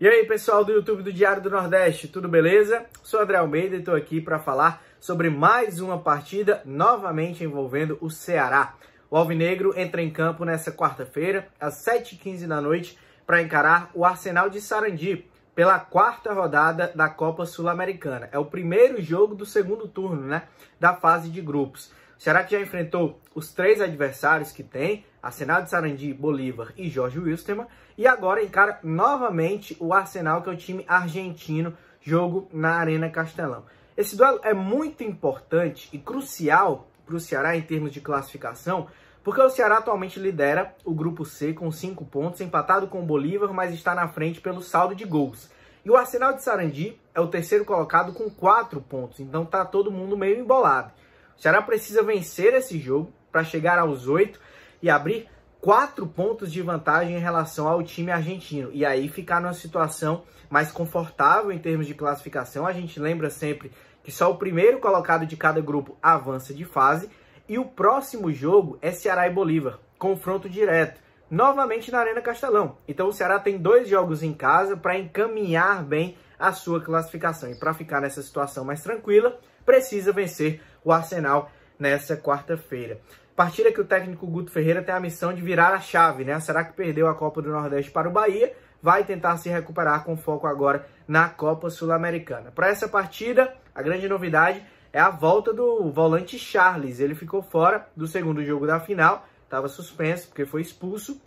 E aí, pessoal do YouTube do Diário do Nordeste, tudo beleza? Sou André Almeida e estou aqui para falar sobre mais uma partida novamente envolvendo o Ceará. O Alvinegro entra em campo nesta quarta-feira, às 7h15 da noite, para encarar o Arsenal de Sarandi pela quarta rodada da Copa Sul-Americana. É o primeiro jogo do segundo turno, né, da fase de grupos. O Ceará que já enfrentou os três adversários que tem, Arsenal de Sarandi, Bolívar e Jorge Wilstermann, e agora encara novamente o Arsenal, que é o time argentino, jogo na Arena Castelão. Esse duelo é muito importante e crucial para o Ceará em termos de classificação, porque o Ceará atualmente lidera o grupo C com cinco pontos, empatado com o Bolívar, mas está na frente pelo saldo de gols. E o Arsenal de Sarandi é o terceiro colocado com quatro pontos, então está todo mundo meio embolado. O Ceará precisa vencer esse jogo para chegar aos oito e abrir quatro pontos de vantagem em relação ao time argentino. E aí ficar numa situação mais confortável em termos de classificação. A gente lembra sempre que só o primeiro colocado de cada grupo avança de fase. E o próximo jogo é Ceará e Bolívar, confronto direto, novamente na Arena Castelão. Então o Ceará tem dois jogos em casa para encaminhar bem a sua classificação. E para ficar nessa situação mais tranquila, precisa vencer o Arsenal nessa quarta-feira. Partida que o técnico Guto Ferreira tem a missão de virar a chave, né? Será que perdeu a Copa do Nordeste para o Bahia? Vai tentar se recuperar com foco agora na Copa Sul-Americana. Para essa partida, a grande novidade é a volta do volante Charles. Ele ficou fora do segundo jogo da final, estava suspenso porque foi expulso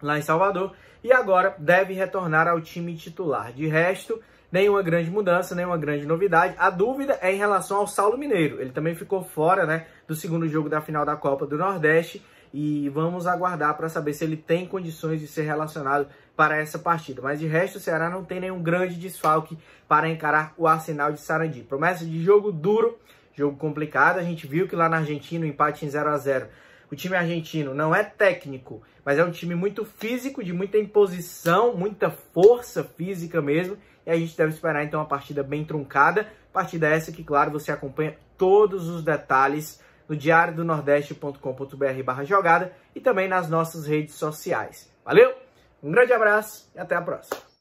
lá em Salvador e agora deve retornar ao time titular. De resto, nenhuma grande mudança, nenhuma grande novidade. A dúvida é em relação ao Saulo Mineiro. Ele também ficou fora né, do segundo jogo da final da Copa do Nordeste e vamos aguardar para saber se ele tem condições de ser relacionado para essa partida. Mas de resto, o Ceará não tem nenhum grande desfalque para encarar o Arsenal de Sarandi. Promessa de jogo duro, jogo complicado. A gente viu que lá na Argentina o empate em 0 a 0 o time argentino não é técnico, mas é um time muito físico, de muita imposição, muita força física mesmo. E a gente deve esperar então uma partida bem truncada. Partida essa que, claro, você acompanha todos os detalhes no diário do nordeste.com.br jogada e também nas nossas redes sociais. Valeu? Um grande abraço e até a próxima.